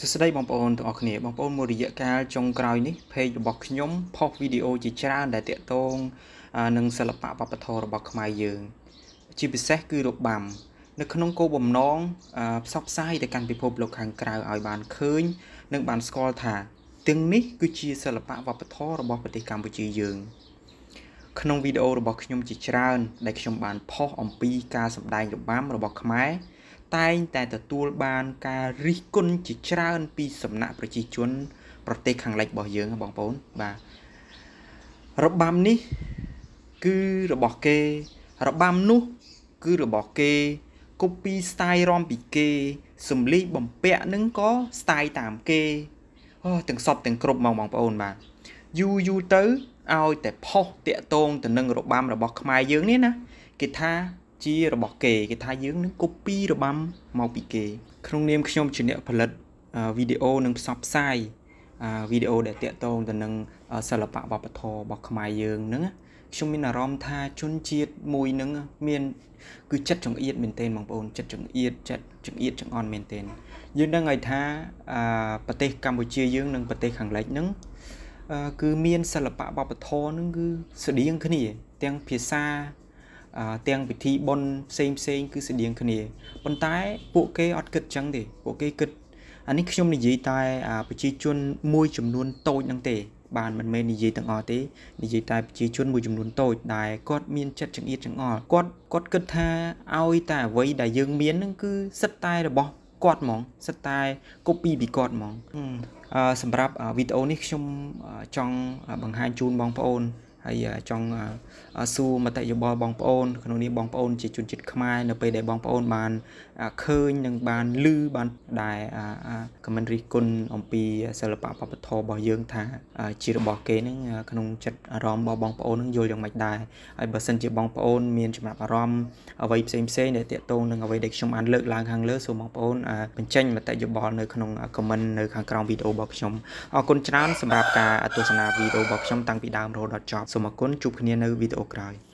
សួស្តីបងប្អូនទាំងអស់គ្នាបងប្អូនមួយរយៈកាលចុងក្រោយនេះเพจរបស់ខ្ញុំផុសវីដេអូជាច្រើនដែលតាក់ទងនឹងសិល្បៈវប្បធម៌របស់ខ្មែរយើងជាពិសេសគឺរបាំនៅក្នុងគោលបំណងផ្សព្វផ្សាយទៅកាន់ពិភពលោកខាងក្រៅឲ្យបានឃើញនិងបានស្គាល់ថាទាំងនេះគឺជាសិល្បៈវប្បធម៌របស់ប្រទេសកម្ពុជាយើងក្នុងវីដេអូរបស់ខ្ញុំជាច្រើនដែលខ្ញុំបានផុសអំពីការសម្ដែងរបាំរបស់ខ្មែរតែងតែទទួលបានការរិះគន់ជាច្រើនពីសំណាក់ប្រជាជន ប្រទេសខាងលិចរបស់យើងបងប្អូនបាទរបាំនេះ គឺរបស់គេរបាំនោះ គឺរបស់គេ copy style រំពីគេសំលីបំពាក់នឹងក៏ style តាមគេអូទាំងសពទាំងគ្រប់ហ្មងបងប្អូនបាទយូរយូរទៅឲ្យតែផុសតាកតងទៅនឹងរបាំរបស់ខ្មែរយើងនេះណាគេថាជារបស់គេគេថាយើងនឹង copy របាំមកពីគេ ក្នុងនាមខ្ញុំជាអ្នកផលិតវីដេអូនិងផ្សព្វផ្សាយវីដេអូដែលតាក់ទងទៅនឹងសិល្បៈវប្បធម៌របស់ខ្មែរយើងហ្នឹងខ្ញុំមានអារម្មណ៍ថាជនជាតិមួយហ្នឹងមាន គឺចិត្តចង្អៀតមែនទែនបងប្អូនចិត្តចង្អៀតចិត្តចង្អៀតចង្អន់មែនទែនយើងដឹងហើយថាប្រទេសកម្ពុជាយើងនិងប្រទេសខាងលិចហ្នឹងគឺមានសិល្បៈវប្បធម៌ហ្នឹងគឺស្តៀងគ្នាទាំងភាសាទាំងពិធីបុណ្យផ្សេងផ្សេងគឺស្តៀងគ្នាប៉ុន្តែពួកគេអត់គិតចឹងទេពួកគេគិតអានេះខ្ញុំនិយាយតែប្រជាជនមួយចំនួនតូចហ្នឹងទេបានមិនមែននិយាយទាំងអស់ទេ និយាយតែប្រជាជនមួយចំនួនតូចដែលគាត់មានចិត្តចង្អៀតចង្អល់គាត់គាត់គិតថាឲ្យតែអ្វីដែលយើងមានហ្នឹងគឺសិតតែរបស់គាត់ហ្មងសិតតែ copy ពីគាត់ហ្មងអឺសម្រាប់វីដេអូនេះខ្ញុំចង់បង្ហាញជូនបងប្អូនហើយចង់សួរមតិយោបល់បងប្អូន ក្នុងនេះបងប្អូនជាជនជាតិខ្មែរនៅពេលដែលបងប្អូនបានឃើញនិងបានឮបានដែលខមមិនរិះគន់អំពីសិល្បៈវប្បធម៌របស់យើងថា ជារបស់គេនឹងក្នុងចិត្តអារម្មណ៍របស់បងប្អូននឹងយល់យ៉ាងម៉េចដែរហើយបើសិនជាបងប្អូនមានចំណាប់អារម្មណ៍អ្វីផ្សេងផ្សេងដែលតាក់ទងនឹងអ្វីដែលខ្ញុំបានលើកឡើងខាងលើសូមបងប្អូនបញ្ចេញមតិយោបល់នៅក្នុងខមមិននៅខាងក្រោមវីដេអូរបស់ខ្ញុំអរគុណច្រើនសម្រាប់ការទស្សនាវីដេអូរបស់ខ្ញុំតាំងពីដើមរហូតដល់ចប់សូមអរគុណជួបគ្នានៅវីដេអូក្រោយ។